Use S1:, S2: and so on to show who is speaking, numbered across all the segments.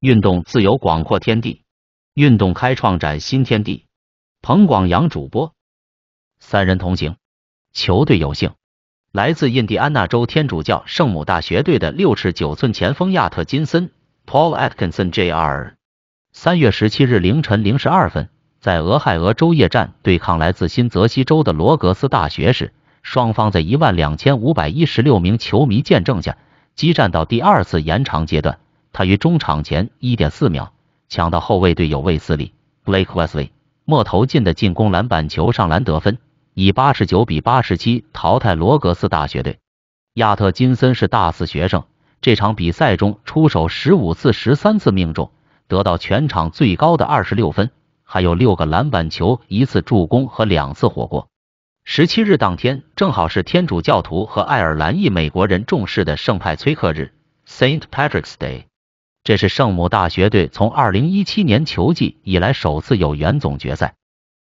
S1: 运动自由广阔天地，运动开创崭新天地。彭广阳主播，三人同行，球队有幸。来自印第安纳州天主教圣母大学队的六尺九寸前锋亚特金森 （Paul Atkinson Jr.） 三月十七日凌晨零时二分，在俄亥俄州夜战对抗来自新泽西州的罗格斯大学时，双方在一万两千五百一十六名球迷见证下激战到第二次延长阶段。他于中场前一点四秒抢到后卫队友卫斯理 Blake Wesley 末投进的进攻篮板球上篮得分，以八十九比八十七淘汰罗格斯大学队。亚特金森是大四学生，这场比赛中出手十五次，十三次命中，得到全场最高的二十六分，还有六个篮板球、一次助攻和两次火锅。十七日当天正好是天主教徒和爱尔兰裔美国人重视的圣派崔克日 （Saint Patrick's Day）。这是圣母大学队从2017年球季以来首次有缘总决赛，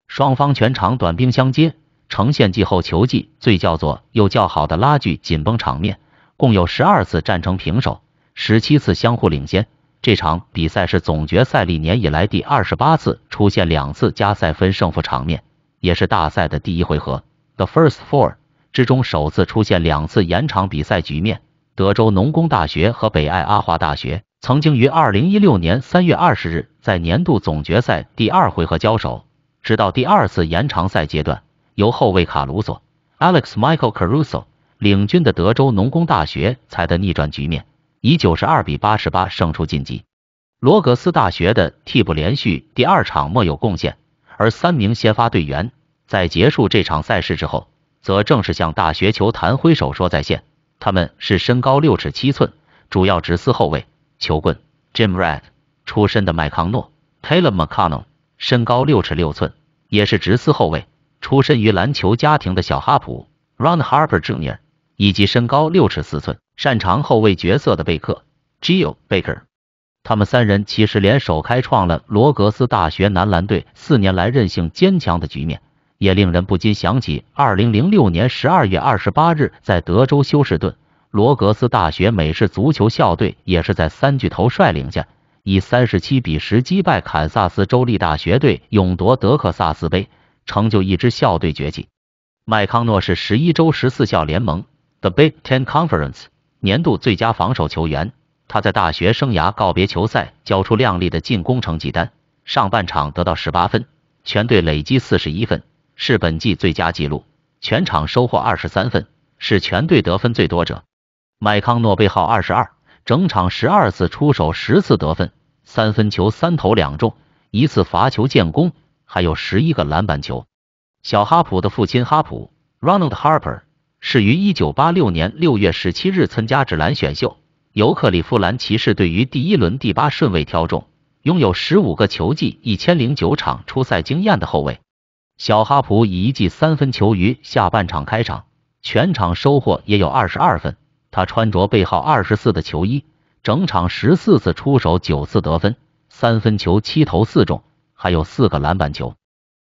S1: 双方全场短兵相接，呈现季后球季最叫做又较好的拉锯紧绷场面，共有十二次战成平手，十七次相互领先。这场比赛是总决赛历年以来第二十八次出现两次加赛分胜负场面，也是大赛的第一回合 The First Four 之中首次出现两次延长比赛局面。德州农工大学和北爱阿华大学。曾经于二零一六年三月二十日在年度总决赛第二回合交手，直到第二次延长赛阶段，由后卫卡鲁索 （Alex Michael Caruso） 领军的德州农工大学才得逆转局面，以九十二比八十八胜出晋级。罗格斯大学的替补连续第二场没有贡献，而三名先发队员在结束这场赛事之后，则正式向大学球坛挥手说再见。他们是身高六尺七寸，主要直司后卫。球棍，Jim r e d t 出身的麦康诺，Taylor McConnell，身高六尺六寸，也是直丝后卫；出身于篮球家庭的小哈普，Ron Harper Jr.，以及身高六尺四寸、擅长后卫角色的贝克，Jill Baker。他们三人其实联手开创了罗格斯大学男篮队四年来韧性坚强的局面，也令人不禁想起二零零六年十二月二十八日在德州休斯顿。罗格斯大学美式足球校队也是在三巨头率领下，以三十七比十击败堪萨斯州立大学队，勇夺德克萨斯杯，成就一支校队崛起。麦康诺是十一州十四校联盟 （The Big Ten Conference） 年度最佳防守球员，他在大学生涯告别球赛，交出亮丽的进攻成绩单。上半场得到十八分，全队累积四十一分，是本季最佳纪录；全场收获二十三分，是全队得分最多者。麦康诺被号二十二，整场十二次出手十次得分，三分球三投两中，一次罚球建功，还有十一个篮板球。小哈普的父亲哈普 （Ronald Harper） 是于一九八六年六月十七日参加指篮选秀，由克里夫兰骑士队于第一轮第八顺位挑中，拥有十五个球季一千零九场出赛经验的后卫。小哈普以一记三分球于下半场开场，全场收获也有二十二分。他穿着背号二十四的球衣，整场十四次出手九次得分，三分球七投四中，还有四个篮板球。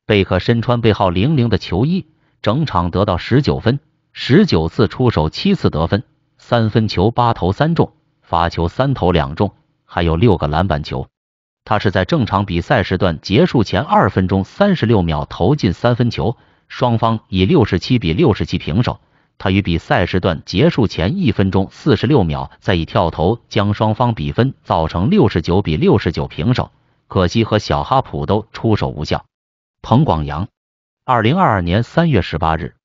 S1: 贝克身穿背号零零的球衣，整场得到十九分，十九次出手七次得分，三分球八投三中，罚球三投两中，还有六个篮板球。他是在正常比赛时段结束前二分钟三十六秒投进三分球，双方以六十七比六十七平手。他于比赛时段结束前一分钟四十六秒，再以跳投将双方比分造成六十九比六十九平手，可惜和小哈普都出手无效。彭广阳，二零二二年三月十八日。